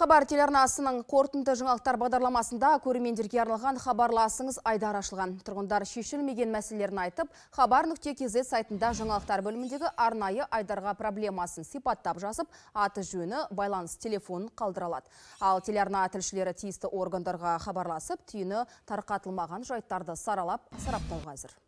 Хабар телеарнасының қорытынды жаңалықтар бағдарламасында көрермендерге арналған хабарласыңыз айдар ашылған. Тұрғындар шешілмеген мәселелерін айтып, хабар нүкте кезе сайтында жаңалықтар бөліміндегі арнайы айдарға проблемасын сипаттап жазып, аты жөні байланыс телефонын қалдыралады. Ал телеарна тілшілері тиісті органдарға хабарласып, түйіні тарқатылмаған жайттарды саралап, сараптауға әзір.